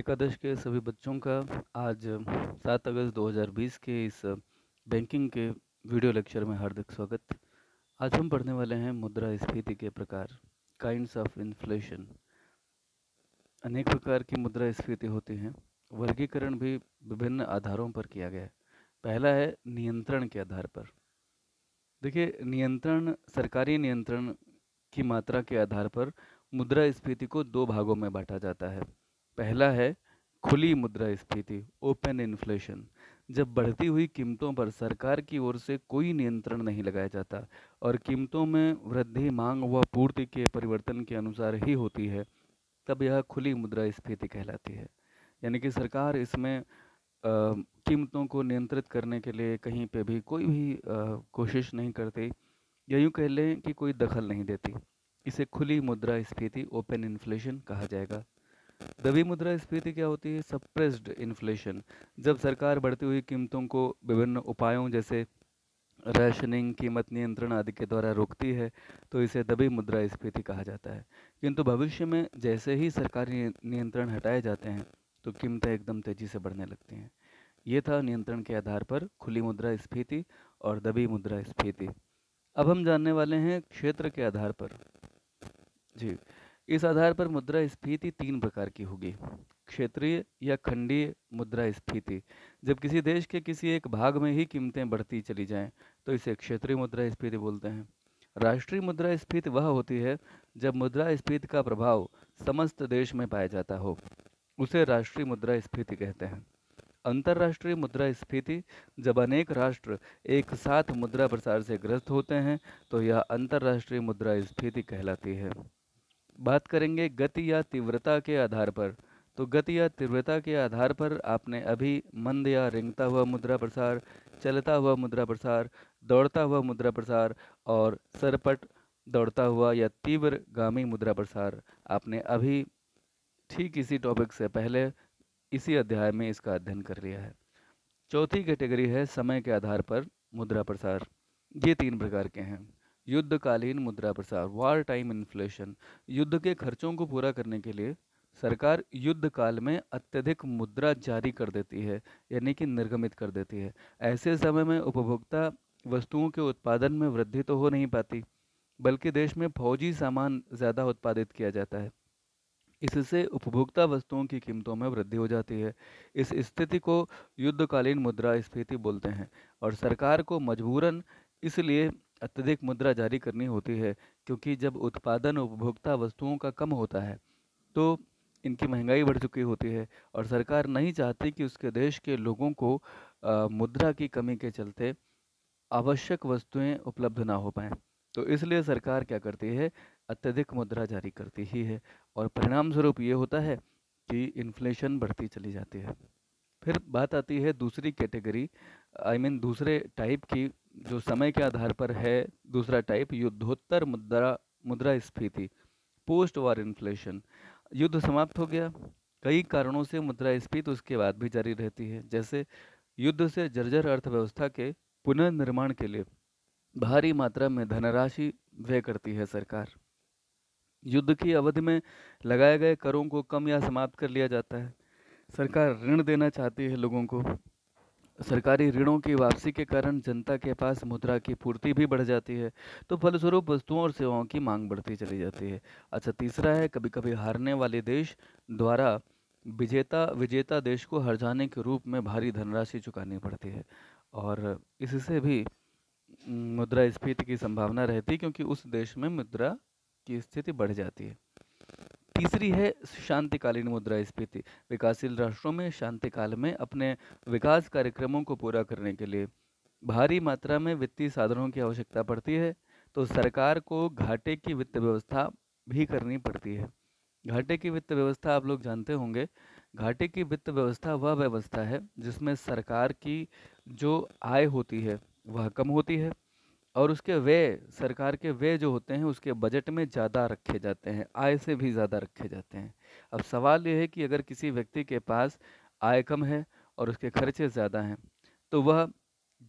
एकादश के सभी बच्चों का आज सात अगस्त 2020 के इस बैंकिंग के वीडियो लेक्चर में हार्दिक स्वागत आज हम पढ़ने वाले हैं मुद्रा स्फीति के प्रकार काइंड्स ऑफ इन्फ्लेशन अनेक प्रकार की मुद्रा स्फीति होती हैं वर्गीकरण भी विभिन्न आधारों पर किया गया है पहला है नियंत्रण के आधार पर देखिए नियंत्रण सरकारी नियंत्रण की मात्रा के आधार पर मुद्रा स्फीति को दो भागों में बांटा जाता है पहला है खुली मुद्रा स्फीति ओपन इन्फ्लेशन जब बढ़ती हुई कीमतों पर सरकार की ओर से कोई नियंत्रण नहीं लगाया जाता और कीमतों में वृद्धि मांग व पूर्ति के परिवर्तन के अनुसार ही होती है तब यह खुली मुद्रा स्फीति कहलाती है यानी कि सरकार इसमें कीमतों को नियंत्रित करने के लिए कहीं पे भी कोई भी आ, कोशिश नहीं करती या यूँ कह लें कि कोई दखल नहीं देती इसे खुली मुद्रा स्फीति ओपन इन्फ्लेशन कहा जाएगा दबी मुद्रा स्फीति क्या होती है सप्रेस्ड इन्फ्लेशन जब सरकार बढ़ती हुई कीमतों को विभिन्न उपायों जैसे राशनिंग कीमत नियंत्रण आदि के द्वारा रोकती है तो इसे दबी मुद्रा स्फीति कहा जाता है किंतु भविष्य में जैसे ही सरकारी नियंत्रण हटाए जाते हैं तो कीमतें एकदम तेजी से बढ़ने लगती हैं ये था नियंत्रण के आधार पर खुली मुद्रा स्फीति और दबी मुद्रा स्फीति अब हम जानने वाले हैं क्षेत्र के आधार पर जी इस आधार पर मुद्रास्फीति तीन प्रकार की होगी क्षेत्रीय या खंडीय मुद्रास्फीति जब किसी देश के किसी एक भाग में ही कीमतें बढ़ती चली जाएं तो इसे क्षेत्रीय मुद्रा स्फीति बोलते हैं राष्ट्रीय मुद्रास्फीति वह होती है जब मुद्रास्फीति का प्रभाव समस्त देश में पाया जाता हो उसे राष्ट्रीय मुद्रास्फीति कहते हैं अंतर्राष्ट्रीय मुद्रास्फीति जब अनेक राष्ट्र एक साथ मुद्रा प्रसार से ग्रस्त होते हैं तो यह अंतर्राष्ट्रीय मुद्रास्फीति कहलाती है बात करेंगे गति या तीव्रता के आधार पर तो गति या तीव्रता के आधार पर आपने अभी मंद या रेंगता हुआ मुद्रा प्रसार चलता हुआ मुद्रा प्रसार दौड़ता हुआ मुद्रा प्रसार और सरपट दौड़ता हुआ या तीव्र गामी मुद्रा प्रसार आपने अभी ठीक इसी टॉपिक से पहले इसी अध्याय में इसका अध्ययन कर लिया है चौथी कैटेगरी है समय के आधार पर मुद्रा प्रसार ये तीन प्रकार के हैं युद्धकालीन मुद्रा प्रसार वार टाइम इन्फ्लेशन युद्ध के खर्चों को पूरा करने के लिए सरकार युद्ध काल में अत्यधिक मुद्रा जारी कर देती है यानी कि निर्गमित कर देती है ऐसे समय में उपभोक्ता वस्तुओं के उत्पादन में वृद्धि तो हो नहीं पाती बल्कि देश में फौजी सामान ज़्यादा उत्पादित किया जाता है इससे उपभोक्ता वस्तुओं की कीमतों में वृद्धि हो जाती है इस स्थिति को युद्धकालीन मुद्रा स्फीति बोलते हैं और सरकार को मजबूरन इसलिए अत्यधिक मुद्रा जारी करनी होती है क्योंकि जब उत्पादन उपभोक्ता वस्तुओं का कम होता है तो इनकी महंगाई बढ़ चुकी होती है और सरकार नहीं चाहती कि उसके देश के लोगों को आ, मुद्रा की कमी के चलते आवश्यक वस्तुएं उपलब्ध ना हो पाएँ तो इसलिए सरकार क्या करती है अत्यधिक मुद्रा जारी करती ही है और परिणाम स्वरूप ये होता है कि इन्फ्लेशन बढ़ती चली जाती है फिर बात आती है दूसरी category I I mean mean, दूसरे टाइप की जो समय के आधार पर है दूसरा टाइप युद्धोत्तर मुद्रा मुद्रा स्फीति पोस्ट वॉर इन्फ्लेशन युद्ध समाप्त हो गया कई कारणों से मुद्रा स्फीति उसके बाद भी जारी रहती है जैसे युद्ध से जर्जर अर्थव्यवस्था के पुनर्निर्माण के लिए भारी मात्रा में धनराशि व्यय करती है सरकार युद्ध की अवधि में लगाए गए करों को कम या समाप्त कर लिया जाता है सरकार ऋण देना चाहती है लोगों को सरकारी ऋणों की वापसी के कारण जनता के पास मुद्रा की पूर्ति भी बढ़ जाती है तो फलस्वरूप वस्तुओं और सेवाओं की मांग बढ़ती चली जाती है अच्छा तीसरा है कभी कभी हारने वाले देश द्वारा विजेता विजेता देश को हर जाने के रूप में भारी धनराशि चुकानी पड़ती है और इससे भी मुद्रा स्फीति की संभावना रहती है क्योंकि उस देश में मुद्रा की स्थिति बढ़ जाती है तीसरी है शांतिकालीन स्फीति विकासशील राष्ट्रों में शांतिकाल में अपने विकास कार्यक्रमों को पूरा करने के लिए भारी मात्रा में वित्तीय साधनों की आवश्यकता पड़ती है तो सरकार को घाटे की वित्त व्यवस्था भी करनी पड़ती है घाटे की वित्त व्यवस्था आप लोग जानते होंगे घाटे की वित्त व्यवस्था वह व्यवस्था है जिसमें सरकार की जो आय होती है वह कम होती है और उसके वे सरकार के वे जो होते हैं उसके बजट में ज़्यादा रखे जाते हैं आय से भी ज़्यादा रखे जाते हैं अब सवाल यह है कि अगर किसी व्यक्ति के पास आय कम है और उसके खर्चे ज़्यादा हैं तो वह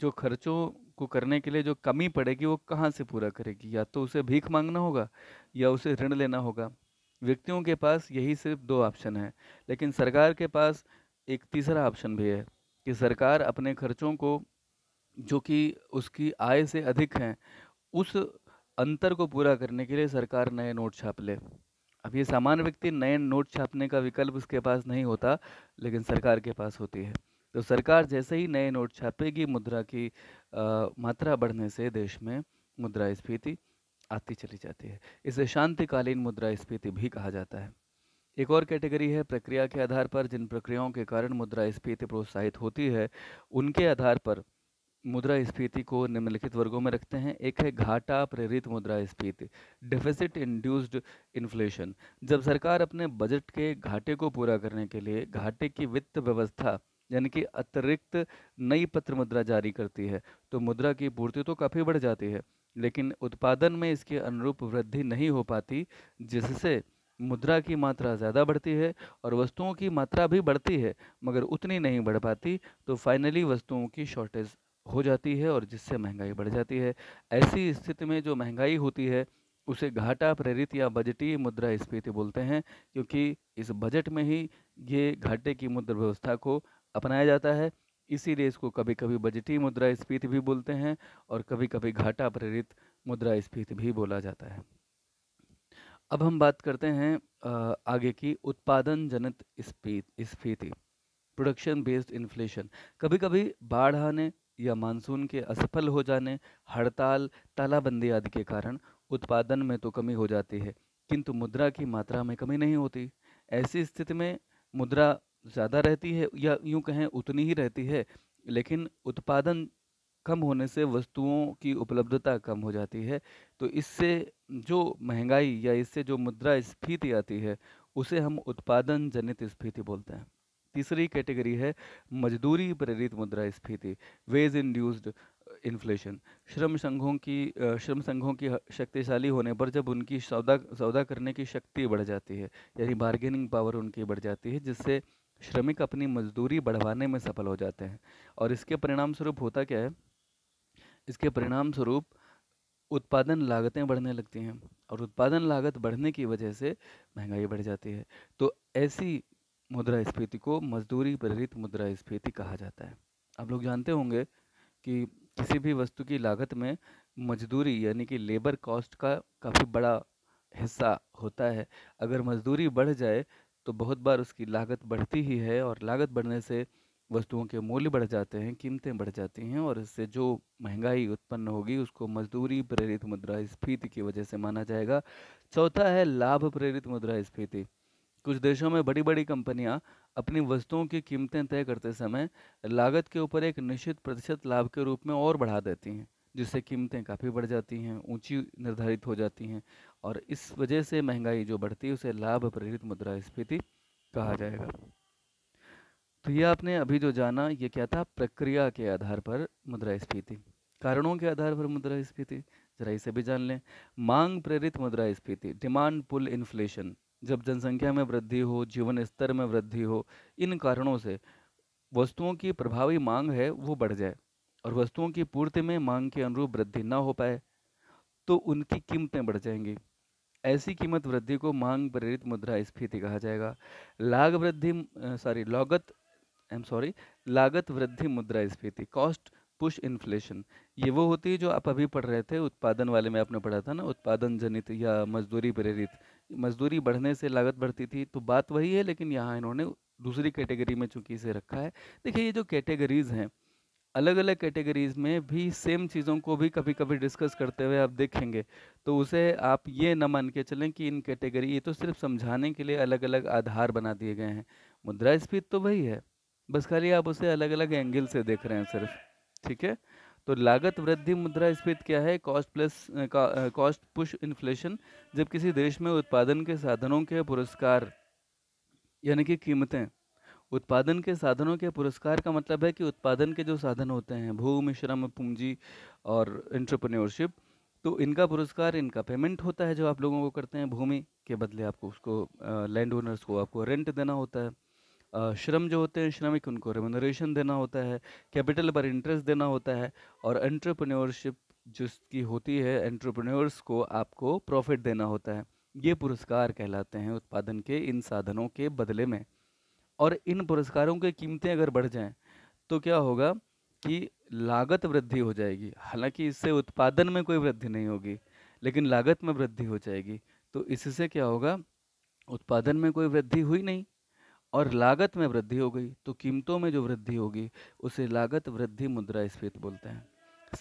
जो खर्चों को करने के लिए जो कमी पड़ेगी वो कहाँ से पूरा करेगी या तो उसे भीख मांगना होगा या उसे ऋण लेना होगा व्यक्तियों के पास यही सिर्फ दो ऑप्शन हैं लेकिन सरकार के पास एक तीसरा ऑप्शन भी है कि सरकार अपने खर्चों को जो कि उसकी आय से अधिक हैं उस अंतर को पूरा करने के लिए सरकार नए नोट छाप ले अब ये सामान्य व्यक्ति नए नोट छापने का विकल्प उसके पास नहीं होता लेकिन सरकार के पास होती है तो सरकार जैसे ही नए नोट छापेगी मुद्रा की आ, मात्रा बढ़ने से देश में मुद्रा स्फीति आती चली जाती है इसे शांतिकालीन मुद्रा स्फीति भी कहा जाता है एक और कैटेगरी है प्रक्रिया के आधार पर जिन प्रक्रियाओं के कारण मुद्रा स्फीति प्रोत्साहित होती है उनके आधार पर मुद्रा स्फीति को निम्नलिखित वर्गों में रखते हैं एक है घाटा प्रेरित मुद्रा स्फीति डिफिसिट इंड्यूस्ड इन्फ्लेशन जब सरकार अपने बजट के घाटे को पूरा करने के लिए घाटे की वित्त व्यवस्था यानी कि अतिरिक्त नई पत्र मुद्रा जारी करती है तो मुद्रा की पूर्ति तो काफ़ी बढ़ जाती है लेकिन उत्पादन में इसके अनुरूप वृद्धि नहीं हो पाती जिससे मुद्रा की मात्रा ज़्यादा बढ़ती है और वस्तुओं की मात्रा भी बढ़ती है मगर उतनी नहीं बढ़ पाती तो फाइनली वस्तुओं की शॉर्टेज हो जाती है और जिससे महंगाई बढ़ जाती है ऐसी स्थिति में जो महंगाई होती है उसे घाटा प्रेरित या बजटीय मुद्रा स्फीति बोलते हैं क्योंकि इस बजट में ही ये घाटे की मुद्रा व्यवस्था को अपनाया जाता है इसीलिए इसको कभी कभी बजटीय मुद्रा स्फीति भी बोलते हैं और कभी कभी घाटा प्रेरित मुद्रा स्फीति भी बोला जाता है अब हम बात करते हैं आगे की उत्पादन जनित स्फीति प्रोडक्शन बेस्ड इन्फ्लेशन कभी कभी बाढ़ आने या मानसून के असफल हो जाने हड़ताल तालाबंदी आदि के कारण उत्पादन में तो कमी हो जाती है किंतु मुद्रा की मात्रा में कमी नहीं होती ऐसी स्थिति में मुद्रा ज़्यादा रहती है या यूँ कहें उतनी ही रहती है लेकिन उत्पादन कम होने से वस्तुओं की उपलब्धता कम हो जाती है तो इससे जो महंगाई या इससे जो मुद्रा स्फीति आती है उसे हम उत्पादन जनित स्फीति बोलते हैं तीसरी कैटेगरी है मजदूरी प्रेरित मुद्रा स्फीति वेज इंड्यूस्ड इन्फ्लेशन श्रम संघों की uh, श्रम संघों की शक्तिशाली होने पर जब उनकी सौदा सौदा करने की शक्ति बढ़ जाती है यानी बार्गेनिंग पावर उनकी बढ़ जाती है जिससे श्रमिक अपनी मजदूरी बढ़वाने में सफल हो जाते हैं और इसके परिणाम स्वरूप होता क्या है इसके परिणाम स्वरूप उत्पादन लागतें बढ़ने लगती हैं और उत्पादन लागत बढ़ने की वजह से महंगाई बढ़ जाती है तो ऐसी मुद्रा स्फीति को मजदूरी प्रेरित मुद्रा स्फीति कहा जाता है आप लोग जानते होंगे कि किसी भी वस्तु की लागत में मजदूरी यानी कि लेबर कॉस्ट का काफ़ी बड़ा हिस्सा होता है अगर मजदूरी बढ़ जाए तो बहुत बार उसकी लागत बढ़ती ही है और लागत बढ़ने से वस्तुओं के मूल्य बढ़ जाते हैं कीमतें बढ़ जाती हैं और इससे जो महंगाई उत्पन्न होगी उसको मजदूरी प्रेरित मुद्रा स्फीति की वजह से माना जाएगा चौथा है लाभ प्रेरित मुद्रा स्फीति कुछ देशों में बड़ी बड़ी कंपनियां अपनी वस्तुओं की कीमतें तय करते समय लागत के ऊपर एक निश्चित प्रतिशत लाभ के रूप में और बढ़ा देती हैं जिससे कीमतें काफ़ी बढ़ जाती हैं ऊंची निर्धारित हो जाती हैं और इस वजह से महंगाई जो बढ़ती है उसे लाभ प्रेरित मुद्रास्फीति कहा जाएगा तो ये आपने अभी जो जाना ये क्या था प्रक्रिया के आधार पर मुद्रास्फीति कारणों के आधार पर मुद्रास्फीति जरा इसे भी जान लें मांग प्रेरित मुद्रास्फीति डिमांड पुल इन्फ्लेशन जब जनसंख्या में वृद्धि हो जीवन स्तर में वृद्धि हो इन कारणों से वस्तुओं की प्रभावी मांग है वो बढ़ जाए और वस्तुओं की पूर्ति में मांग के अनुरूप वृद्धि ना हो पाए तो उनकी कीमतें बढ़ जाएंगी ऐसी कीमत वृद्धि को मांग प्रेरित मुद्रा स्फीति कहा जाएगा लाग वृद्धि सॉरी लागत आई एम सॉरी लागत वृद्धि मुद्रा स्फीति कॉस्ट पुश इन्फ्लेशन ये वो होती है जो आप अभी पढ़ रहे थे उत्पादन वाले में आपने पढ़ा था ना उत्पादन जनित या मजदूरी प्रेरित मजदूरी बढ़ने से लागत बढ़ती थी तो बात वही है लेकिन यहाँ इन्होंने दूसरी कैटेगरी में चूंकि इसे रखा है देखिए ये जो कैटेगरीज़ हैं अलग अलग कैटेगरीज़ में भी सेम चीज़ों को भी कभी कभी डिस्कस करते हुए आप देखेंगे तो उसे आप ये न मान के चलें कि इन कैटेगरी ये तो सिर्फ समझाने के लिए अलग अलग आधार बना दिए गए हैं स्पीत तो वही है बस खाली आप उसे अलग अलग एंगल से देख रहे हैं सिर्फ ठीक है तो लागत वृद्धि मुद्रा मुद्रास्फीति क्या है cost plus cost push inflation जब किसी देश में उत्पादन के साधनों के पुरस्कार यानी कि कीमतें उत्पादन के साधनों के पुरस्कार का मतलब है कि उत्पादन के जो साधन होते हैं भूमि श्रम पूंजी और इंटरप्रन्योरशिप तो इनका पुरस्कार इनका पेमेंट होता है जो आप लोगों को करते हैं भूमि के बदले आपको उसको लैंड ओनर्स को आपको रेंट देना होता है श्रम जो होते हैं श्रमिक उनको रेमोनरेशन देना होता है कैपिटल पर इंटरेस्ट देना होता है और एंट्रप्रनोरशिप जिसकी होती है एंट्रप्रनोर्स को आपको प्रॉफिट देना होता है ये पुरस्कार कहलाते हैं उत्पादन के इन साधनों के बदले में और इन पुरस्कारों की कीमतें अगर बढ़ जाएं तो क्या होगा कि लागत वृद्धि हो जाएगी हालांकि इससे उत्पादन में कोई वृद्धि नहीं होगी लेकिन लागत में वृद्धि हो जाएगी तो इससे क्या होगा उत्पादन में कोई वृद्धि हुई नहीं और लागत में वृद्धि हो गई तो कीमतों में जो वृद्धि होगी उसे लागत वृद्धि मुद्रा स्फीत बोलते हैं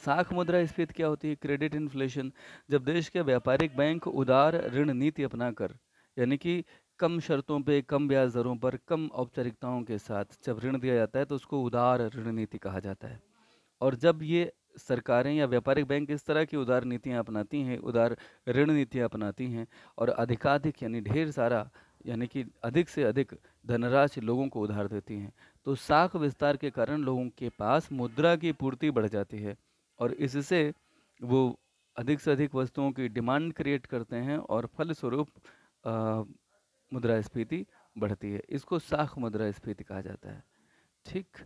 साख मुद्रा स्फीत क्या होती है क्रेडिट इन्फ्लेशन जब देश के व्यापारिक बैंक उदार ऋण नीति अपना कर यानी कि कम शर्तों पे कम ब्याज दरों पर कम औपचारिकताओं के साथ जब ऋण दिया जाता है तो उसको उदार ऋण नीति कहा जाता है और जब ये सरकारें या व्यापारिक बैंक इस तरह की उदार नीतियाँ अपनाती हैं उदार ऋण नीतियाँ अपनाती हैं और अधिकाधिक यानी ढेर सारा यानी कि अधिक से अधिक धनराशि लोगों को उधार देती हैं तो साख विस्तार के कारण लोगों के पास मुद्रा की पूर्ति बढ़ जाती है और इससे वो अधिक से अधिक वस्तुओं की डिमांड क्रिएट करते हैं और फलस्वरूप मुद्रास्फीति बढ़ती है इसको साख मुद्रास्फीति कहा जाता है ठीक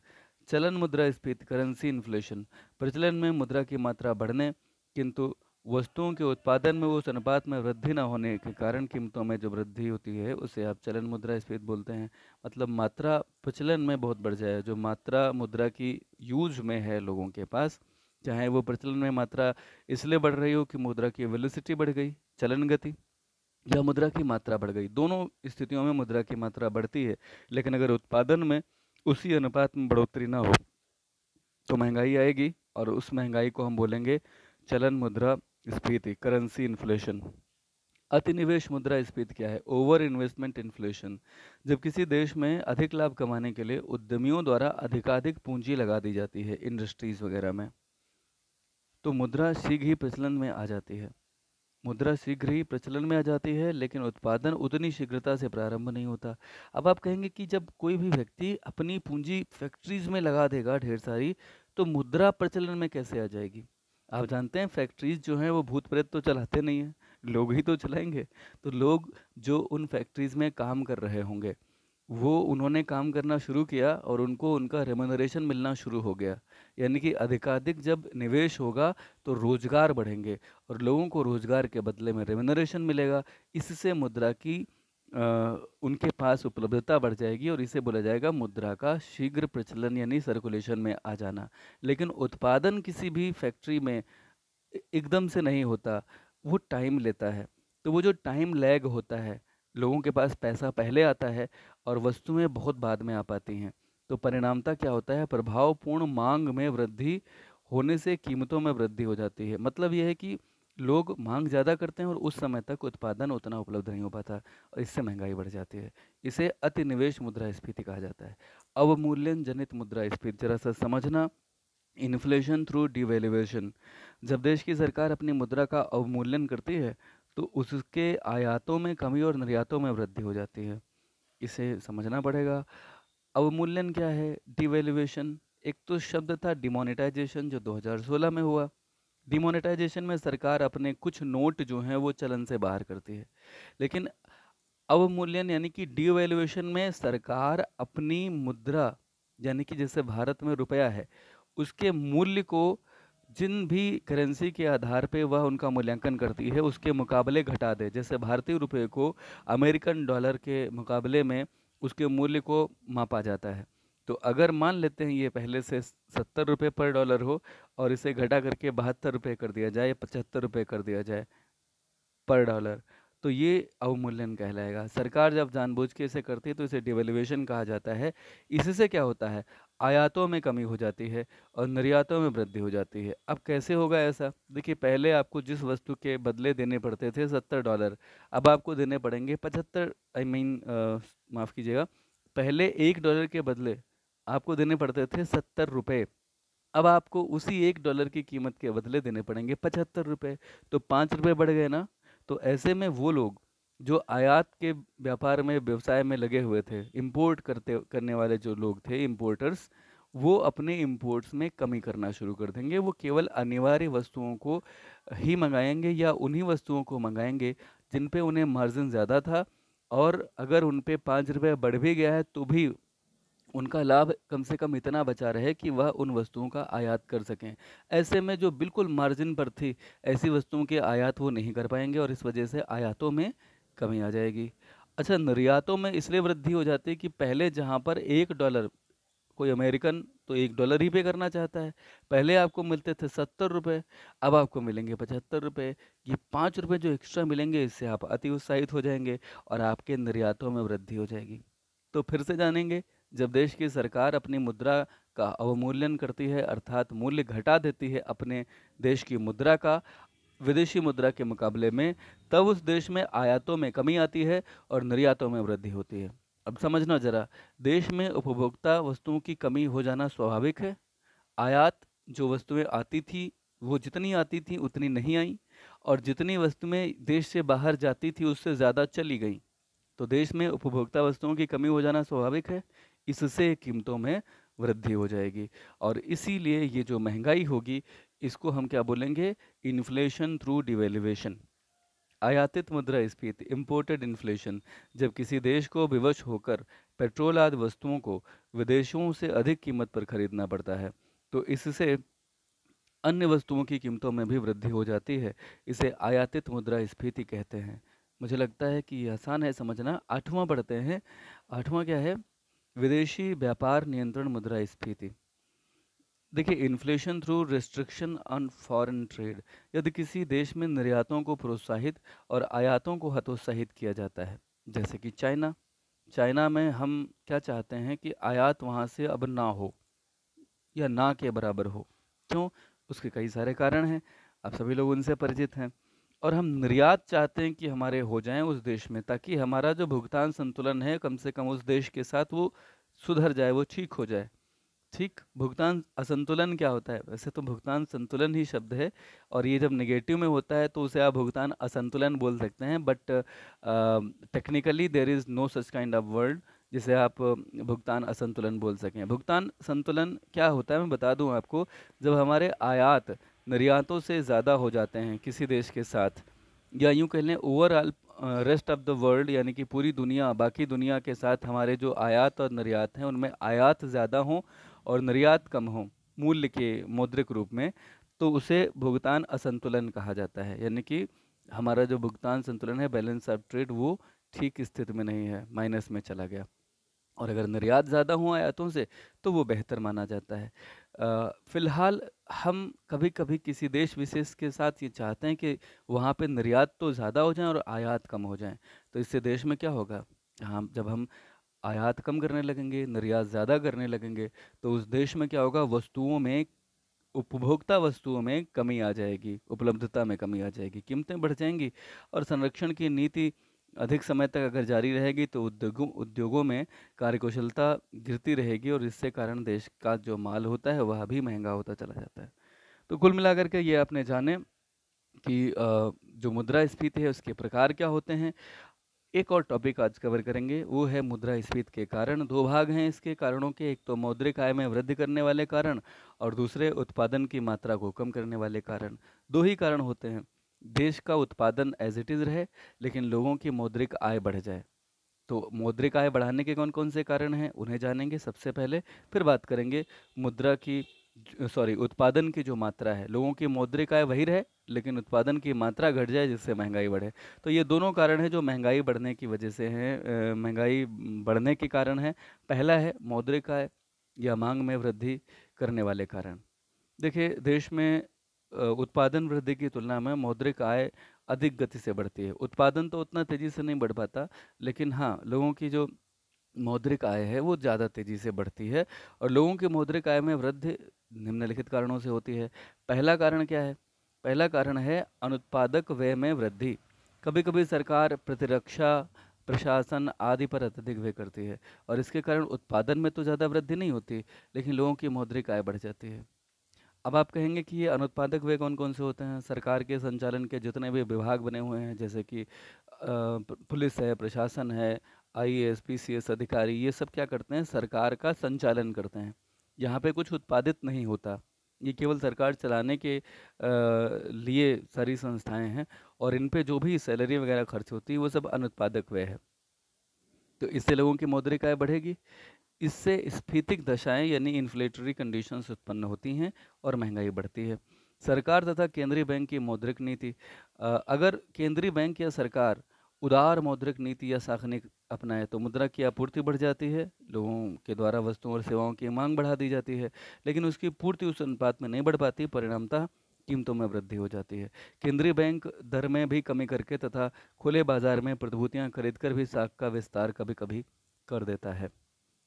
चलन मुद्रास्फीति करेंसी इन्फ्लेशन प्रचलन में मुद्रा की मात्रा बढ़ने किंतु वस्तुओं के उत्पादन में उस अनुपात में वृद्धि न होने के कारण कीमतों में जो वृद्धि होती है उसे आप चलन मुद्रा स्फीत बोलते हैं मतलब मात्रा प्रचलन में बहुत बढ़ जाए जो मात्रा मुद्रा की यूज में है लोगों के पास चाहे वो प्रचलन में मात्रा इसलिए बढ़ रही हो कि मुद्रा की वेलिसिटी बढ़ गई चलन गति या मुद्रा की मात्रा बढ़ गई दोनों स्थितियों में मुद्रा की मात्रा बढ़ती है लेकिन अगर उत्पादन में उसी अनुपात में बढ़ोतरी ना हो तो महंगाई आएगी और उस महंगाई को हम बोलेंगे चलन मुद्रा स्फीति करेंसी इन्फ्लेशन अतिनिवेश मुद्रा स्फीति क्या है ओवर इन्वेस्टमेंट इन्फ्लेशन जब किसी देश में अधिक लाभ कमाने के लिए उद्यमियों द्वारा अधिकाधिक पूंजी लगा दी जाती है इंडस्ट्रीज वगैरह में तो मुद्रा शीघ्र ही प्रचलन में आ जाती है मुद्रा शीघ्र ही प्रचलन में आ जाती है लेकिन उत्पादन उतनी शीघ्रता से प्रारंभ नहीं होता अब आप कहेंगे कि जब कोई भी व्यक्ति अपनी पूंजी फैक्ट्रीज में लगा देगा ढेर सारी तो मुद्रा प्रचलन में कैसे आ जाएगी आप जानते हैं फैक्ट्रीज जो हैं वो भूत प्रेत तो चलाते नहीं हैं लोग ही तो चलाएंगे तो लोग जो उन फैक्ट्रीज में काम कर रहे होंगे वो उन्होंने काम करना शुरू किया और उनको उनका रेमोनरेशन मिलना शुरू हो गया यानी कि अधिकाधिक जब निवेश होगा तो रोज़गार बढ़ेंगे और लोगों को रोज़गार के बदले में रेमोनरेशन मिलेगा इससे मुद्रा की उनके पास उपलब्धता बढ़ जाएगी और इसे बोला जाएगा मुद्रा का शीघ्र प्रचलन यानी सर्कुलेशन में आ जाना लेकिन उत्पादन किसी भी फैक्ट्री में एकदम से नहीं होता वो टाइम लेता है तो वो जो टाइम लैग होता है लोगों के पास पैसा पहले आता है और वस्तुएं बहुत बाद में आ पाती हैं तो परिणामता क्या होता है प्रभावपूर्ण मांग में वृद्धि होने से कीमतों में वृद्धि हो जाती है मतलब यह है कि लोग मांग ज़्यादा करते हैं और उस समय तक उत्पादन उतना उपलब्ध नहीं हो पाता और इससे महंगाई बढ़ जाती है इसे अतिनिवेश स्फीति कहा जाता है अवमूल्यन जनित मुद्रा स्फीति जरा सा समझना इन्फ्लेशन थ्रू डिवेल्युएशन जब देश की सरकार अपनी मुद्रा का अवमूल्यन करती है तो उसके आयातों में कमी और निर्यातों में वृद्धि हो जाती है इसे समझना पड़ेगा अवमूल्यन क्या है डिवेल्युएशन एक तो शब्द था डिमोनेटाइजेशन जो 2016 में हुआ डिमोनेटाइजेशन में सरकार अपने कुछ नोट जो हैं वो चलन से बाहर करती है लेकिन अवमूल्यन यानी कि डिवेल्युएशन में सरकार अपनी मुद्रा यानी कि जैसे भारत में रुपया है उसके मूल्य को जिन भी करेंसी के आधार पर वह उनका मूल्यांकन करती है उसके मुकाबले घटा दे जैसे भारतीय रुपये को अमेरिकन डॉलर के मुकाबले में उसके मूल्य को मापा जाता है तो अगर मान लेते हैं ये पहले से सत्तर रुपये पर डॉलर हो और इसे घटा करके बहत्तर रुपये कर दिया जाए या पचहत्तर रुपये कर दिया जाए पर डॉलर तो ये अवमूल्यन कहलाएगा सरकार जब जानबूझ के इसे करती है तो इसे डिवेल्युएशन कहा जाता है इससे क्या होता है आयातों में कमी हो जाती है और निर्यातों में वृद्धि हो जाती है अब कैसे होगा ऐसा देखिए पहले आपको जिस वस्तु के बदले देने पड़ते थे सत्तर डॉलर अब आपको देने पड़ेंगे पचहत्तर आई मीन माफ़ कीजिएगा पहले एक डॉलर के बदले आपको देने पड़ते थे सत्तर रुपये अब आपको उसी एक डॉलर की कीमत के बदले देने पड़ेंगे पचहत्तर रुपये तो पाँच रुपये बढ़ गए ना तो ऐसे में वो लोग जो आयात के व्यापार में व्यवसाय में लगे हुए थे इम्पोर्ट करते करने वाले जो लोग थे इम्पोर्टर्स वो अपने इम्पोर्ट्स में कमी करना शुरू कर देंगे वो केवल अनिवार्य वस्तुओं को ही मंगाएंगे या उन्हीं वस्तुओं को मंगाएंगे जिन पे उन्हें मार्जिन ज़्यादा था और अगर उन पे पाँच रुपये बढ़ भी गया है तो भी उनका लाभ कम से कम इतना बचा रहे कि वह उन वस्तुओं का आयात कर सकें ऐसे में जो बिल्कुल मार्जिन पर थी ऐसी वस्तुओं के आयात वो नहीं कर पाएंगे और इस वजह से आयातों में कमी आ जाएगी अच्छा निर्यातों में इसलिए वृद्धि हो जाती है कि पहले जहाँ पर एक डॉलर कोई अमेरिकन तो एक डॉलर ही पे करना चाहता है पहले आपको मिलते थे सत्तर रुपये अब आपको मिलेंगे पचहत्तर रुपये ये पाँच रुपये जो एक्स्ट्रा मिलेंगे इससे आप अति उत्साहित हो जाएंगे और आपके निर्यातों में वृद्धि हो जाएगी तो फिर से जानेंगे जब देश की सरकार अपनी मुद्रा का अवमूल्यन करती है अर्थात मूल्य घटा देती है अपने देश की मुद्रा का विदेशी मुद्रा के मुकाबले में तब उस देश में आयातों में कमी आती है और निर्यातों में वृद्धि होती है अब समझना जरा देश में उपभोक्ता वस्तुओं की कमी हो जाना स्वाभाविक है आयात जो वस्तुएं आती थी वो जितनी आती थी उतनी नहीं आई और जितनी वस्तुएं देश से बाहर जाती थी उससे ज़्यादा चली गई तो देश में उपभोक्ता वस्तुओं की कमी हो जाना स्वाभाविक है इससे कीमतों में वृद्धि हो जाएगी और इसीलिए ये जो महंगाई होगी इसको हम क्या बोलेंगे इन्फ्लेशन थ्रू डिवेल्युएशन आयातित मुद्रा स्फीति इम्पोर्टेड इन्फ्लेशन जब किसी देश को विवश होकर पेट्रोल आदि वस्तुओं को विदेशों से अधिक कीमत पर खरीदना पड़ता है तो इससे अन्य वस्तुओं की कीमतों में भी वृद्धि हो जाती है इसे आयातित मुद्रा स्फीति कहते हैं मुझे लगता है कि आसान है समझना आठवां पढ़ते हैं आठवां क्या है विदेशी व्यापार नियंत्रण मुद्रा स्फीति देखिए inflation through restriction on foreign trade यदि किसी देश में निर्यातों को प्रोत्साहित और आयातों को हतोत्साहित किया जाता है जैसे कि चाइना चाइना में हम क्या चाहते हैं कि आयात वहाँ से अब ना हो या ना के बराबर हो क्यों उसके कई सारे कारण हैं आप सभी लोग उनसे परिचित हैं और हम निर्यात चाहते हैं कि हमारे हो जाएं उस देश में ताकि हमारा जो भुगतान संतुलन है कम से कम उस देश के साथ वो सुधर जाए वो ठीक हो जाए ठीक भुगतान असंतुलन क्या होता है वैसे तो भुगतान संतुलन ही शब्द है और ये जब नेगेटिव में होता है तो उसे आप भुगतान असंतुलन बोल सकते हैं but technically there is no such kind of word जिसे आप भुगतान असंतुलन बोल सकें भुगतान संतुलन क्या होता है मैं बता दूं आपको जब हमारे आयात निर्यातों से ज़्यादा हो जाते हैं किसी देश के साथ या यूँ कह लें overall rest of the world यानी कि पूरी दुनिया बाकी दुनिया के साथ हमारे जो आयात और निर्यात हैं उनमें आयात ज़्यादा हों और निर्यात कम हों मूल्य के मौद्रिक रूप में तो उसे भुगतान असंतुलन कहा जाता है यानी कि हमारा जो भुगतान संतुलन है बैलेंस ऑफ ट्रेड वो ठीक स्थिति में नहीं है माइनस में चला गया और अगर निर्यात ज़्यादा हुआ आयातों से तो वो बेहतर माना जाता है फ़िलहाल हम कभी कभी किसी देश विशेष के साथ ये चाहते हैं कि वहाँ पे निर्यात तो ज़्यादा हो जाए और आयात कम हो जाए तो इससे देश में क्या होगा हाँ जब हम आयात कम करने लगेंगे निर्यात ज़्यादा करने लगेंगे तो उस देश में क्या होगा वस्तुओं में उपभोक्ता वस्तुओं में कमी आ जाएगी उपलब्धता में कमी आ जाएगी कीमतें बढ़ जाएंगी और संरक्षण की नीति अधिक समय तक अगर जारी रहेगी तो उद्योगों उद्योगों में कार्यकुशलता गिरती रहेगी और इससे कारण देश का जो माल होता है वह भी महंगा होता चला जाता है तो कुल मिलाकर के ये आपने जाने कि जो मुद्रा स्फीति है उसके प्रकार क्या होते हैं एक और टॉपिक आज कवर करेंगे वो है मुद्रा स्फीति के कारण दो भाग हैं इसके कारणों के एक तो मौद्रिक आय में वृद्धि करने वाले कारण और दूसरे उत्पादन की मात्रा को कम करने वाले कारण दो ही कारण होते हैं देश का उत्पादन एज इट इज़ रहे लेकिन लोगों की मौद्रिक आय बढ़ जाए तो मौद्रिक आय बढ़ाने के कौन कौन से कारण हैं उन्हें जानेंगे सबसे पहले फिर बात करेंगे मुद्रा की सॉरी उत्पादन की जो मात्रा है लोगों की मौद्रिक आय वही रहे लेकिन उत्पादन की मात्रा घट जाए जिससे महंगाई बढ़े तो ये दोनों कारण हैं जो महंगाई बढ़ने की वजह से हैं महंगाई बढ़ने के कारण है पहला है मौद्रिक आय या मांग में वृद्धि करने वाले कारण देखिए देश में उत्पादन वृद्धि की तुलना में मौद्रिक आय अधिक गति से बढ़ती है उत्पादन तो उतना तेज़ी से नहीं बढ़ पाता लेकिन हाँ लोगों की जो मौद्रिक आय है वो ज़्यादा तेज़ी से बढ़ती है और लोगों की मौद्रिक आय में वृद्धि निम्नलिखित कारणों से होती है पहला कारण क्या है पहला कारण है अनुत्पादक व्यय में वृद्धि कभी कभी सरकार प्रतिरक्षा प्रशासन आदि पर अत्यधिक व्यय करती है और इसके कारण उत्पादन में तो ज़्यादा वृद्धि नहीं होती लेकिन लोगों की मौद्रिक आय बढ़ जाती है अब आप कहेंगे कि ये अनुत्पादक वे कौन कौन से होते हैं सरकार के संचालन के जितने भी विभाग बने हुए हैं जैसे कि पुलिस है प्रशासन है आई सी एस अधिकारी ये सब क्या करते हैं सरकार का संचालन करते हैं यहाँ पे कुछ उत्पादित नहीं होता ये केवल सरकार चलाने के लिए सारी संस्थाएं हैं और इन पे जो भी सैलरी वगैरह खर्च होती है वो सब अनुत्पादक व्यय है तो इससे लोगों की मौद्रिक आय बढ़ेगी इससे स्फीतिक दशाएं यानी इन्फ्लेटरी कंडीशंस उत्पन्न होती हैं और महंगाई बढ़ती है सरकार तथा केंद्रीय बैंक की मौद्रिक नीति अगर केंद्रीय बैंक या सरकार उदार मौद्रिक नीति या साखनिक अपनाए तो मुद्रा की आपूर्ति बढ़ जाती है लोगों के द्वारा वस्तुओं और सेवाओं की मांग बढ़ा दी जाती है लेकिन उसकी पूर्ति उस अनुपात में नहीं बढ़ पाती परिणामतः कीमतों में वृद्धि हो जाती है केंद्रीय बैंक दर में भी कमी करके तथा खुले बाजार में प्रतिभूतियां खरीदकर भी साख का विस्तार कभी कभी कर देता है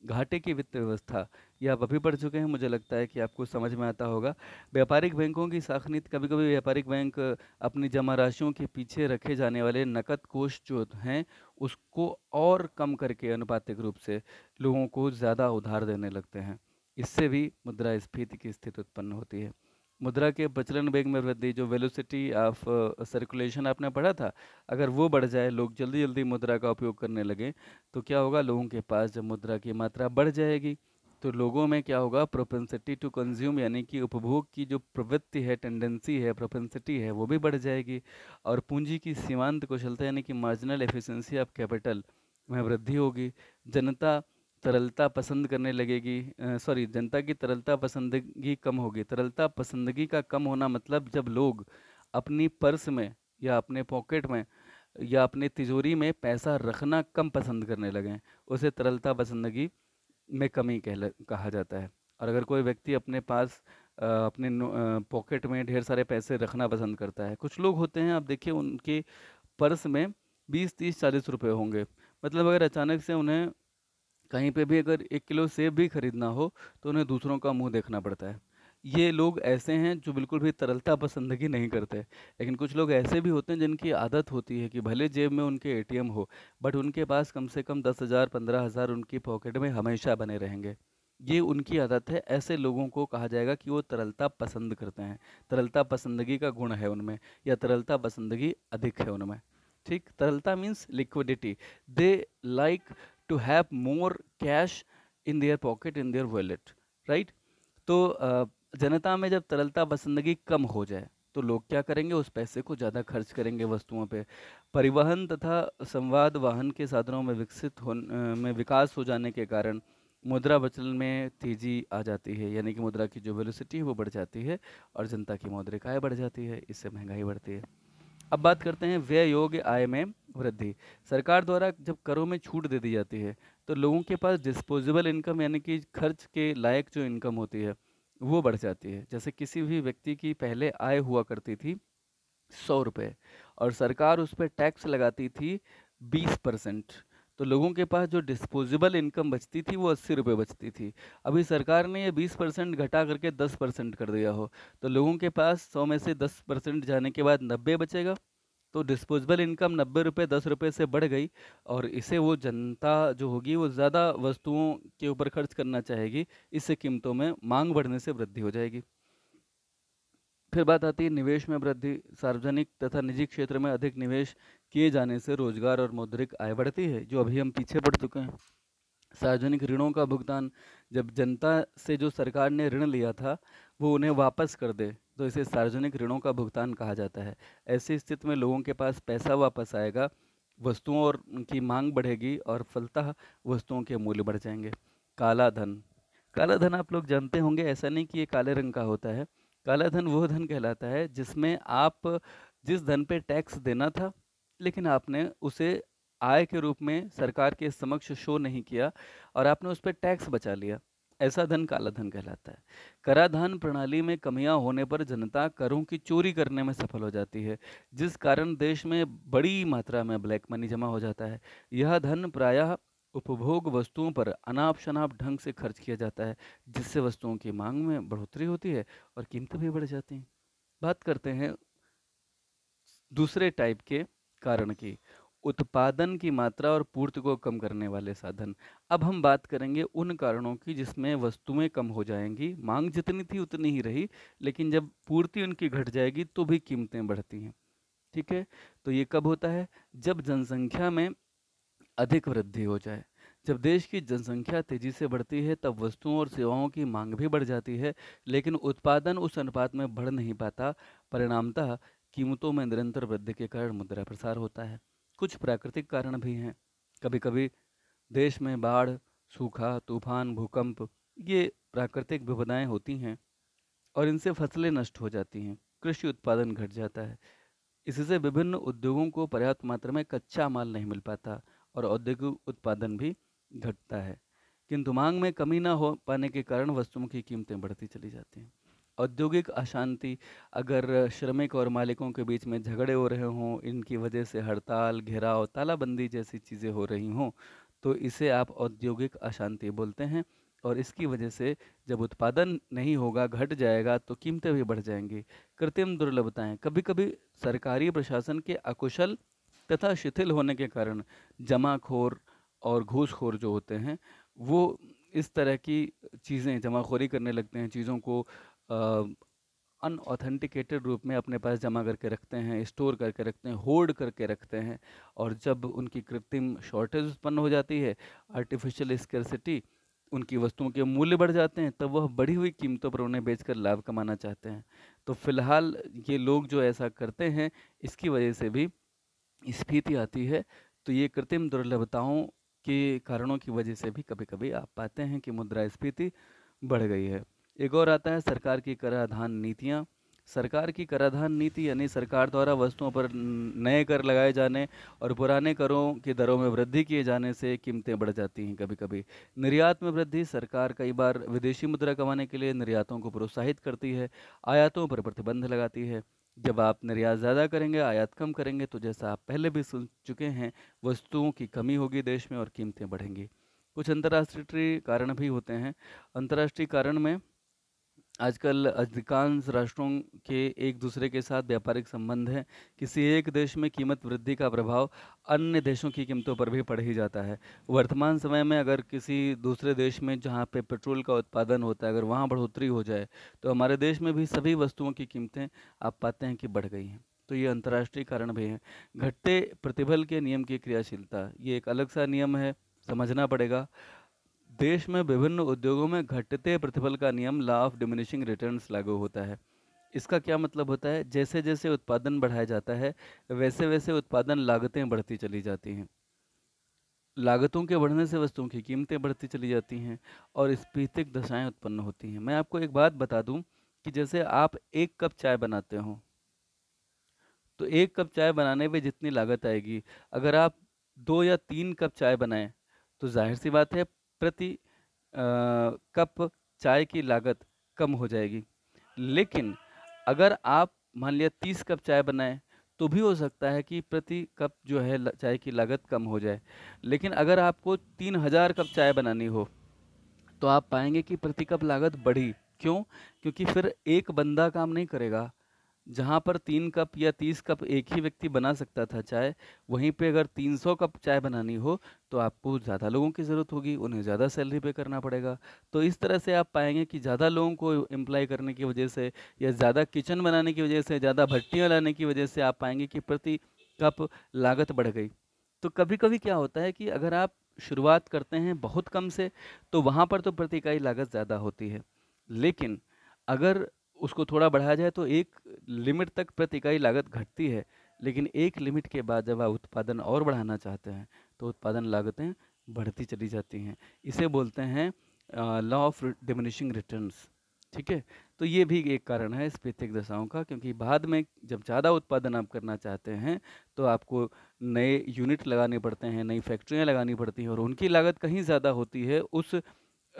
घाटे की वित्त व्यवस्था यह आप अभी पढ़ चुके हैं मुझे लगता है कि आपको समझ में आता होगा व्यापारिक बैंकों की नीति कभी कभी व्यापारिक बैंक अपनी जमा राशियों के पीछे रखे जाने वाले नकद कोष जो हैं उसको और कम करके अनुपातिक रूप से लोगों को ज़्यादा उधार देने लगते हैं इससे भी मुद्रा स्फीति की स्थिति उत्पन्न होती है मुद्रा के प्रचलन वेग में वृद्धि जो वेलोसिटी ऑफ सर्कुलेशन आपने पढ़ा था अगर वो बढ़ जाए लोग जल्दी जल्दी मुद्रा का उपयोग करने लगे तो क्या होगा लोगों के पास जब मुद्रा की मात्रा बढ़ जाएगी तो लोगों में क्या होगा प्रोपेंसिटी टू कंज्यूम यानी कि उपभोग की जो प्रवृत्ति है टेंडेंसी है प्रोपेंसिटी है वो भी बढ़ जाएगी और पूंजी की सीमांत कुशलता यानी कि मार्जिनल एफिशेंसी ऑफ कैपिटल में वृद्धि होगी जनता तरलता पसंद करने लगेगी सॉरी जनता की तरलता पसंदगी कम होगी तरलता पसंदगी का कम होना मतलब जब लोग अपनी पर्स में या अपने पॉकेट में या अपने तिजोरी में पैसा रखना कम पसंद करने लगें उसे तरलता पसंदगी में कमी कह कहा जाता है और अगर कोई व्यक्ति अपने पास अपने पॉकेट में ढेर सारे पैसे रखना पसंद करता है कुछ लोग होते हैं आप देखिए उनके पर्स में बीस तीस चालीस रुपये होंगे मतलब अगर अचानक से उन्हें कहीं पे भी अगर एक किलो सेब भी खरीदना हो तो उन्हें दूसरों का मुंह देखना पड़ता है ये लोग ऐसे हैं जो बिल्कुल भी तरलता पसंदगी नहीं करते लेकिन कुछ लोग ऐसे भी होते हैं जिनकी आदत होती है कि भले जेब में उनके एटीएम हो बट उनके पास कम से कम दस हज़ार पंद्रह हज़ार उनकी पॉकेट में हमेशा बने रहेंगे ये उनकी आदत है ऐसे लोगों को कहा जाएगा कि वो तरलता पसंद करते हैं तरलता पसंदगी का गुण है उनमें या तरलता पसंदगी अधिक है उनमें ठीक तरलता means liquidity they like to have more cash in their pocket in their wallet right तो जनता में जब तरलता बसंदगी कम हो जाए तो लोग क्या करेंगे उस पैसे को ज़्यादा खर्च करेंगे वस्तुओं पे परिवहन तथा संवाद वाहन के साधनों में विकसित हो में विकास हो जाने के कारण मुद्रा विचलन में तेजी आ जाती है यानी कि मुद्रा की जो वेलोसिटी है वो बढ़ जाती है और जनता की मौद्रिक आय बढ़ जाती है इससे महंगाई बढ़ती है अब बात करते हैं व्यय योग्य आय में वृद्धि सरकार द्वारा जब करों में छूट दे दी जाती है तो लोगों के पास डिस्पोजेबल इनकम यानी कि खर्च के लायक जो इनकम होती है वो बढ़ जाती है जैसे किसी भी व्यक्ति की पहले आय हुआ करती थी सौ रुपये और सरकार उस पर टैक्स लगाती थी बीस परसेंट तो लोगों के पास जो डिस्पोजेबल इनकम बचती थी वो अस्सी रुपये बचती थी अभी सरकार ने ये बीस परसेंट घटा करके दस परसेंट कर दिया हो तो लोगों के पास सौ में से दस परसेंट जाने के बाद नब्बे बचेगा तो डिस्पोजेबल इनकम नब्बे रुपये दस रुपये से बढ़ गई और इसे वो जनता जो होगी वो ज़्यादा वस्तुओं के ऊपर खर्च करना चाहेगी इससे कीमतों में मांग बढ़ने से वृद्धि हो जाएगी फिर बात आती है निवेश में वृद्धि सार्वजनिक तथा निजी क्षेत्र में अधिक निवेश किए जाने से रोजगार और मौद्रिक आय बढ़ती है जो अभी हम पीछे पड़ चुके हैं सार्वजनिक ऋणों का भुगतान जब जनता से जो सरकार ने ऋण लिया था वो उन्हें वापस कर दे तो इसे सार्वजनिक ऋणों का भुगतान कहा जाता है ऐसी स्थिति में लोगों के पास पैसा वापस आएगा वस्तुओं और उनकी मांग बढ़ेगी और फलतः वस्तुओं के मूल्य बढ़ जाएंगे काला धन काला धन आप लोग जानते होंगे ऐसा नहीं कि ये काले रंग का होता है काला धन वो धन कहलाता है जिसमें आप जिस धन पे टैक्स देना था लेकिन आपने उसे आय के रूप में सरकार के समक्ष शो नहीं किया और आपने उस पर टैक्स बचा लिया ऐसा धन काला धन कहलाता है कराधान प्रणाली में कमियां होने पर जनता करों की चोरी करने में सफल हो जाती है जिस कारण देश में बड़ी मात्रा में ब्लैक मनी जमा हो जाता है यह धन प्रायः उपभोग वस्तुओं पर अनाप शनाप ढंग से खर्च किया जाता है जिससे वस्तुओं की मांग में बढ़ोतरी होती है और कीमतें भी बढ़ जाती हैं बात करते हैं दूसरे टाइप के कारण की उत्पादन की मात्रा और पूर्ति को कम करने वाले साधन अब हम बात करेंगे उन कारणों की जिसमें वस्तुएं कम हो जाएंगी मांग जितनी थी उतनी ही रही लेकिन जब पूर्ति उनकी घट जाएगी तो भी कीमतें बढ़ती हैं ठीक है तो ये कब होता है जब जनसंख्या में अधिक वृद्धि हो जाए जब देश की जनसंख्या तेजी से बढ़ती है तब वस्तुओं और सेवाओं की मांग भी बढ़ जाती है लेकिन उत्पादन उस अनुपात में बढ़ नहीं पाता परिणामतः कीमतों में निरंतर वृद्धि के कारण मुद्रा प्रसार होता है कुछ प्राकृतिक कारण भी हैं कभी कभी देश में बाढ़ सूखा तूफान भूकंप ये प्राकृतिक विपदाएँ होती हैं और इनसे फसलें नष्ट हो जाती हैं कृषि उत्पादन घट जाता है इससे विभिन्न उद्योगों को पर्याप्त मात्रा में कच्चा माल नहीं मिल पाता और औद्योगिक उत्पादन भी घटता है किंतु मांग में कमी ना हो पाने के कारण वस्तुओं की कीमतें बढ़ती चली जाती हैं औद्योगिक अशांति अगर श्रमिक और मालिकों के बीच में झगड़े हो रहे हों इनकी वजह से हड़ताल घेराव तालाबंदी जैसी चीज़ें हो रही हों तो इसे आप औद्योगिक अशांति बोलते हैं और इसकी वजह से जब उत्पादन नहीं होगा घट जाएगा तो कीमतें भी बढ़ जाएंगी कृत्रिम दुर्लभताएँ कभी कभी सरकारी प्रशासन के अकुशल तथा शिथिल होने के कारण जमाखोर और घूसखोर जो होते हैं वो इस तरह की चीज़ें जमाखोरी करने लगते हैं चीज़ों को अनऑथेंटिकेटेड रूप में अपने पास जमा करके रखते हैं स्टोर करके रखते हैं होल्ड करके रखते हैं और जब उनकी कृत्रिम शॉर्टेज उत्पन्न हो जाती है आर्टिफिशियल स्कर्सिटी उनकी वस्तुओं के मूल्य बढ़ जाते हैं तब वह बढ़ी हुई कीमतों पर उन्हें बेचकर लाभ कमाना चाहते हैं तो फिलहाल ये लोग जो ऐसा करते हैं इसकी वजह से भी स्फीति आती है तो ये कृत्रिम दुर्लभताओं के कारणों की वजह से भी कभी कभी आप पाते हैं कि मुद्रा स्फीति बढ़ गई है एक और आता है सरकार की कराधान नीतियाँ सरकार की कराधान नीति यानी सरकार द्वारा वस्तुओं पर नए कर लगाए जाने और पुराने करों की दरों में वृद्धि किए जाने से कीमतें बढ़ जाती हैं कभी कभी निर्यात में वृद्धि सरकार कई बार विदेशी मुद्रा कमाने के लिए निर्यातों को प्रोत्साहित करती है आयातों पर प्रतिबंध लगाती है जब आप निर्यात ज़्यादा करेंगे आयात कम करेंगे तो जैसा आप पहले भी सुन चुके हैं वस्तुओं की कमी होगी देश में और कीमतें बढ़ेंगी कुछ अंतर्राष्ट्रीय कारण भी होते हैं अंतर्राष्ट्रीय कारण में आजकल अधिकांश राष्ट्रों के एक दूसरे के साथ व्यापारिक संबंध हैं किसी एक देश में कीमत वृद्धि का प्रभाव अन्य देशों की कीमतों पर भी पड़ ही जाता है वर्तमान समय में अगर किसी दूसरे देश में जहाँ पे पेट्रोल का उत्पादन होता है अगर वहाँ बढ़ोतरी हो जाए तो हमारे देश में भी सभी वस्तुओं की कीमतें आप पाते हैं कि बढ़ गई हैं तो ये अंतर्राष्ट्रीय कारण भी हैं घटते प्रतिबल के नियम की क्रियाशीलता ये एक अलग सा नियम है समझना पड़ेगा देश में विभिन्न उद्योगों में घटते प्रतिफल का नियम लॉ ऑफ डिमिनिशिंग रिटर्न्स लागू होता है इसका क्या मतलब होता है जैसे जैसे उत्पादन बढ़ाया जाता है वैसे वैसे उत्पादन लागतें बढ़ती चली जाती हैं लागतों के बढ़ने से वस्तुओं की कीमतें बढ़ती चली जाती हैं और स्पीतिक दशाएं उत्पन्न होती हैं मैं आपको एक बात बता दूं कि जैसे आप एक कप चाय बनाते हो तो एक कप चाय बनाने में जितनी लागत आएगी अगर आप दो या तीन कप चाय बनाएं तो जाहिर सी बात है प्रति कप चाय की लागत कम हो जाएगी लेकिन अगर आप मान लिया तीस कप चाय बनाएं तो भी हो सकता है कि प्रति कप जो है चाय की लागत कम हो जाए लेकिन अगर आपको तीन हज़ार कप चाय बनानी हो तो आप पाएंगे कि प्रति कप लागत बढ़ी क्यों क्योंकि फिर एक बंदा काम नहीं करेगा जहाँ पर तीन कप या तीस कप एक ही व्यक्ति बना सकता था चाय वहीं पे अगर तीन सौ कप चाय बनानी हो तो आपको ज़्यादा लोगों की ज़रूरत होगी उन्हें ज़्यादा सैलरी पे करना पड़ेगा तो इस तरह से आप पाएंगे कि ज़्यादा लोगों को एम्प्लॉय करने की वजह से या ज़्यादा किचन बनाने की वजह से ज़्यादा भट्टियाँ लाने की वजह से आप पाएंगे कि प्रति कप लागत बढ़ गई तो कभी कभी क्या होता है कि अगर आप शुरुआत करते हैं बहुत कम से तो वहाँ पर तो प्रति इकाई लागत ज़्यादा होती है लेकिन अगर उसको थोड़ा बढ़ाया जाए तो एक लिमिट तक प्रति इकाई लागत घटती है लेकिन एक लिमिट के बाद जब आप उत्पादन और बढ़ाना चाहते हैं तो उत्पादन लागतें बढ़ती चली जाती हैं इसे बोलते हैं लॉ ऑफ डिमिनिशिंग रिटर्न्स ठीक है तो ये भी एक कारण है स्पीतिक दशाओं का क्योंकि बाद में जब ज़्यादा उत्पादन आप करना चाहते हैं तो आपको नए यूनिट लगाने पड़ते हैं नई फैक्ट्रियाँ लगानी पड़ती हैं और उनकी लागत कहीं ज़्यादा होती है उस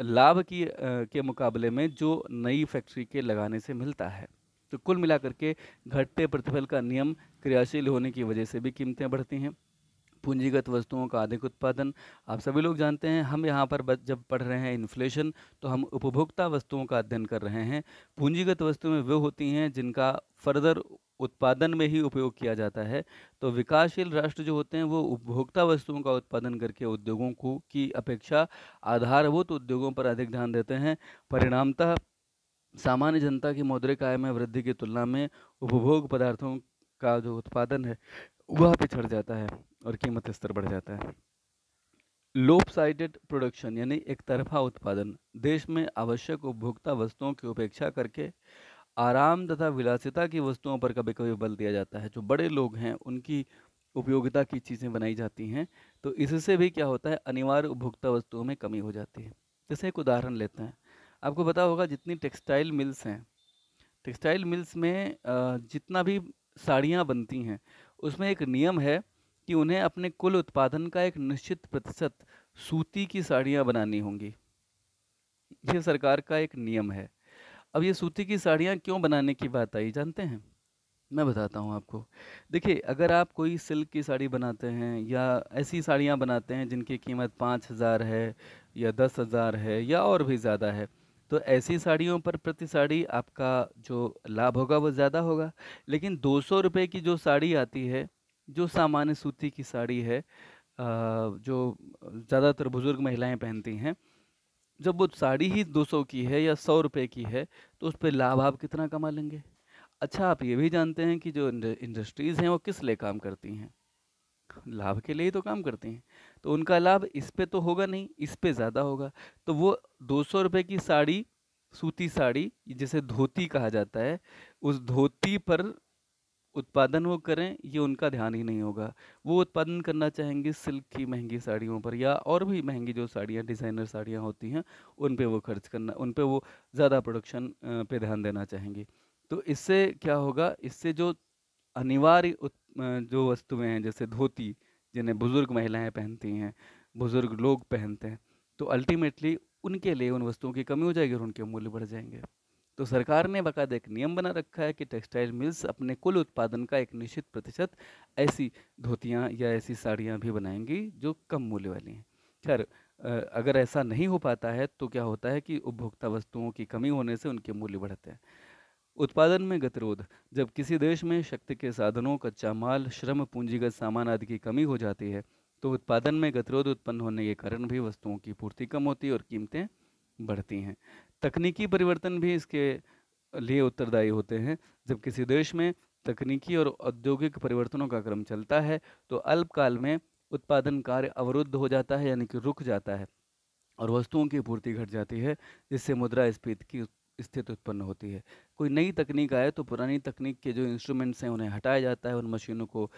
लाभ की के मुकाबले में जो नई फैक्ट्री के लगाने से मिलता है तो कुल मिलाकर के घटते प्रतिफल का नियम क्रियाशील होने की वजह से भी कीमतें बढ़ती हैं पूंजीगत वस्तुओं का अधिक उत्पादन आप सभी लोग जानते हैं हम यहाँ पर जब पढ़ रहे हैं इन्फ्लेशन तो हम उपभोक्ता वस्तुओं का अध्ययन कर रहे हैं पूंजीगत वस्तुएं वे होती हैं जिनका फर्दर उत्पादन में ही उपयोग किया जाता है तो विकासशील राष्ट्र जो होते हैं वो उपभोक्ता वस्तुओं का उत्पादन करके उद्योगों को की अपेक्षा आधारभूत उद्योगों पर अधिक ध्यान देते हैं परिणामतः सामान्य जनता की मौद्रिक आय में वृद्धि की तुलना में उपभोग पदार्थों का जो उत्पादन है वह पिछड़ जाता है और कीमत स्तर बढ़ जाता है लोप साइडेड प्रोडक्शन यानी एक तरफा उत्पादन देश में आवश्यक उपभोक्ता वस्तुओं की उपेक्षा करके आराम तथा विलासिता की वस्तुओं पर कभी कभी बल दिया जाता है जो बड़े लोग हैं उनकी उपयोगिता की चीज़ें बनाई जाती हैं तो इससे भी क्या होता है अनिवार्य उपभोक्ता वस्तुओं में कमी हो जाती है जैसे एक उदाहरण लेते हैं आपको पता होगा जितनी टेक्सटाइल मिल्स हैं टेक्सटाइल मिल्स में जितना भी साड़ियाँ बनती हैं उसमें एक नियम है कि उन्हें अपने कुल उत्पादन का एक निश्चित प्रतिशत सूती की साड़ियाँ बनानी होंगी ये सरकार का एक नियम है अब ये सूती की साड़ियाँ क्यों बनाने की बात आई जानते हैं मैं बताता हूँ आपको देखिए अगर आप कोई सिल्क की साड़ी बनाते हैं या ऐसी साड़ियाँ बनाते हैं जिनकी कीमत पाँच हज़ार है या दस हज़ार है या और भी ज़्यादा है तो ऐसी साड़ियों पर प्रति साड़ी आपका जो लाभ होगा वो ज़्यादा होगा लेकिन दो सौ रुपये की जो साड़ी आती है जो सामान्य सूती की साड़ी है जो ज़्यादातर बुज़ुर्ग महिलाएं पहनती हैं जब वो साड़ी ही दो सौ की है या सौ रुपये की है तो उस पर लाभ आप कितना कमा लेंगे अच्छा आप ये भी जानते हैं कि जो इंडस्ट्रीज़ हैं वो किस लिए काम करती हैं लाभ के लिए ही तो काम करते हैं तो उनका लाभ इस पे तो होगा नहीं इस पर ज़्यादा होगा तो वो दो सौ रुपये की साड़ी सूती साड़ी जिसे धोती कहा जाता है उस धोती पर उत्पादन वो करें ये उनका ध्यान ही नहीं होगा वो उत्पादन करना चाहेंगे सिल्क की महंगी साड़ियों पर या और भी महंगी जो साड़ियाँ डिज़ाइनर साड़ियाँ होती हैं उन पर वो खर्च करना उन पर वो ज़्यादा प्रोडक्शन पे ध्यान देना चाहेंगे तो इससे क्या होगा इससे जो अनिवार्य जो वस्तुएँ हैं जैसे धोती जिन्हें बुज़ुर्ग महिलाएं पहनती हैं बुज़ुर्ग लोग पहनते हैं तो अल्टीमेटली उनके लिए उन वस्तुओं की कमी हो जाएगी और उनके मूल्य बढ़ जाएंगे तो सरकार ने बाकायदा एक नियम बना रखा है कि टेक्सटाइल मिल्स अपने कुल उत्पादन का एक निश्चित प्रतिशत ऐसी धोतियाँ या ऐसी साड़ियाँ भी बनाएंगी जो कम मूल्य वाली हैं खैर अगर ऐसा नहीं हो पाता है तो क्या होता है कि उपभोक्ता वस्तुओं की कमी होने से उनके मूल्य बढ़ते हैं उत्पादन में गतिरोध जब किसी देश में शक्ति के साधनों कच्चा माल श्रम पूंजीगत सामान आदि की कमी हो जाती है तो उत्पादन में गतिरोध उत्पन्न होने के कारण भी वस्तुओं की पूर्ति कम होती है और कीमतें बढ़ती हैं तकनीकी परिवर्तन भी इसके लिए उत्तरदायी होते हैं जब किसी देश में तकनीकी और औद्योगिक परिवर्तनों का क्रम चलता है तो अल्पकाल में उत्पादन कार्य अवरुद्ध हो जाता है यानी कि रुक जाता है और वस्तुओं की पूर्ति घट जाती है जिससे मुद्रा स्फीति की स्थिति उत्पन्न होती है कोई नई तकनीक आए तो पुरानी तकनीक के जो इंस्ट्रूमेंट्स हैं उन्हें हटाया जाता है उन मशीनों को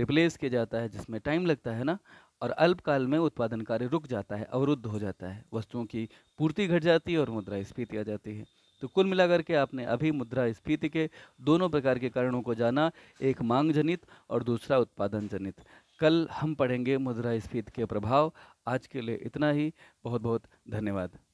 रिप्लेस किया जाता है जिसमें टाइम लगता है ना और अल्पकाल में उत्पादन कार्य रुक जाता है अवरुद्ध हो जाता है वस्तुओं की पूर्ति घट जाती है और मुद्रा स्फीति आ जाती है तो कुल मिलाकर के आपने अभी मुद्रा स्फीति के दोनों प्रकार के कारणों को जाना एक मांग जनित और दूसरा उत्पादन जनित कल हम पढ़ेंगे मुद्रा स्फीति के प्रभाव आज के लिए इतना ही बहुत बहुत धन्यवाद